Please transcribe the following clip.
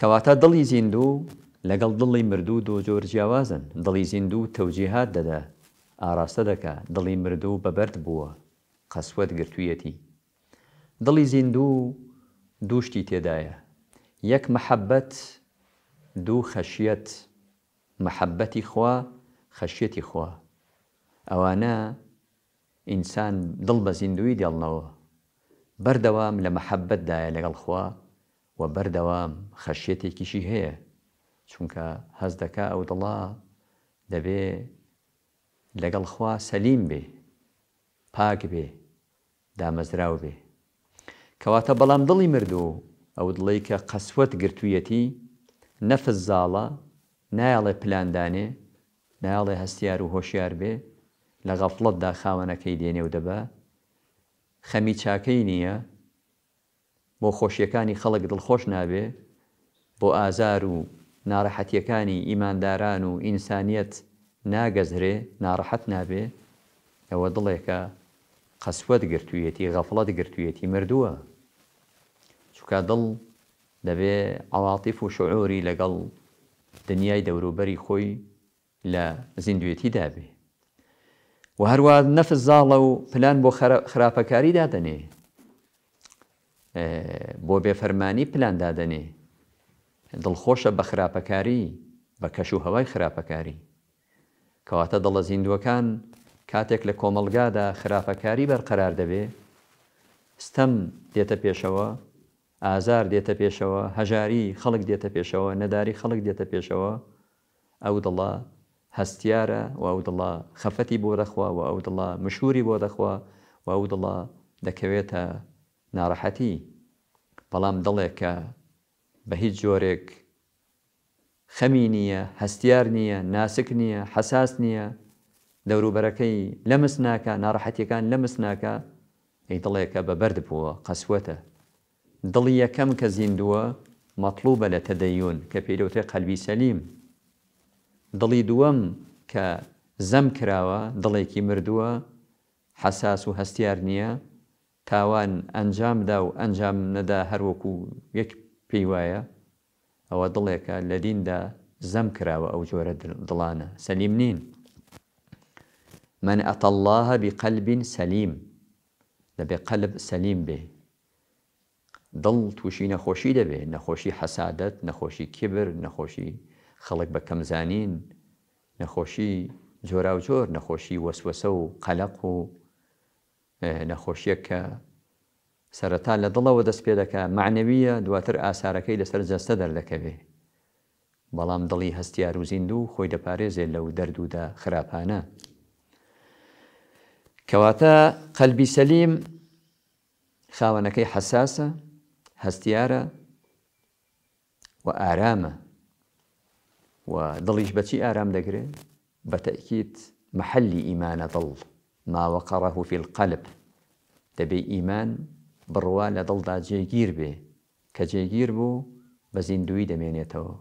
کەواتە دڵی زیندوو لەگەڵ دڵی مردوو دۆ جۆر جیاوازن دڵی زیندوو تەوجیهات دەدا ئاراستە دەکا دڵی مردوو بەبەرد بووە قەسوەت گرتوویەتی دڵی زیندوو دووشتی تێدایە یەک مەحەبەت دوو خەشیەت مەحەبەتی خوا خەشیەتی خوا ئەوانە ئینسان دڵ بە زیندوی دێڵنەوە بەردەوام لە مەحەبەتدایە لەگەڵ خوا و بەردەوام خەشیەتێکیشی هەیە چونکە هەز دەکا ئەو دڵا دەبێ لەگەڵ خوا سەلیم بێ پاک بێ دامەزراو بێ کەواتە بەڵام دڵی مردو ئەو دڵی کە قەسوەت گرتوویەتی نەفز زاڵە نایڵێ پلاندانێ نایڵێ هەستیار و هۆشیار بێ لە غەفڵەتدا خاوەنەکەی دێنێ و دەبە خەمی چاکەی نییە بۆ خۆشیەکانی خەڵک دڵخۆش نابێ بۆ ئازار و ناڕەحەتیەکانی ئیمانداران و ئینسانیت ناگەزرێ ناڕەحەت نابێ ئەوە دڵێکە قەسوەت گرتوویەتی غەفڵەت گرتوویەتی مردووە چووکە دڵ دەبێ ئەواتیف و شعوری لەگەڵ دنیای دەوروبەری خۆی لە زیندوێتی دابێ و هەروە نەفز زاڵە و پلان بۆ خراپەکاری دادەنێ بۆ بێفەرمانی پلاندادنێ دڵخۆشە بە خراپەکاری بە کەش و هەوای خراپەکاری کەواتە دڵە زیندوەکان کاتێک لە کۆمەلگادا خراپەکاری بەرقەرار دەبێ ستەم دێتە پێشەوە ئازار دێتە پێشەوە هەژاری خەڵک دێتە پێشەوە نەداری خەڵک دێتە پێشەوە ئەو دڵە هەستیارە و ئەو دڵە خەفەتی بۆ دەخوا و ئەو دڵە مشوری بۆ دەخوا و ئەو دڵە دەکەوێتە ناڕەحەتی بەڵام دڵێک کە بە هیچ جۆرێک خەمی نییە هەستیار نییە ناسک نییە حساس نییە دەوروبەرەکەی لەمس ناکە ناڕەحەتیەکان لەمس ناکە ئەی دڵێکە بە بەرد بووە قەسوەتە دڵی یەکەم کە زیندووە مەطلوبە لە تەدەیون کە پێیرەوتێ قەلوی سەلیم دڵی دووەم کە زەم کراوە دڵێکی مردووە حساس و هەستیار نییە تاوان ئەنجامدا و ئەنجام نەدا هەروەکو یەک پێی وایە ئەوە دڵێکە لە دیندا زەم کراوە ئەو جۆرە دڵانە سەلیم نین من ئەتە اللهە بقلبین سەلیم دەبێ قەلب سەلیم بێ دڵ تووشی نەخۆشی دەبێ نەخۆشی حەسادت نەخۆشی کبر نەخۆشی خەڵک بە کەمزانین نەخۆشی جۆرا و جۆر نەخۆشی وەسوسە و قەلق و نەخۆشیە کە سەرەتا لە دڵەوە دەست پێ دەکە معنەویە دواتر ئاسارەکەی لەسەر جەستە دەردەکەوێ بەڵام دڵی هەستیار و زیند و خۆی دەپارێزێ لەو دەردوودا خراپانە کەواتە قەلبی سەلیم خاوەنەکەی حساسە هەستیارە و ئارامە و دڵیش بەچی ئارام دەگرێت بە تەکییت محەلی ئیمانە دڵ ماوەقەڕەه فی القەلب دەبێ ئیمان بڕوا لە دڵدا جێگیر بێ کە جێگیر بوو بە زیندوی دەمێنێتەوە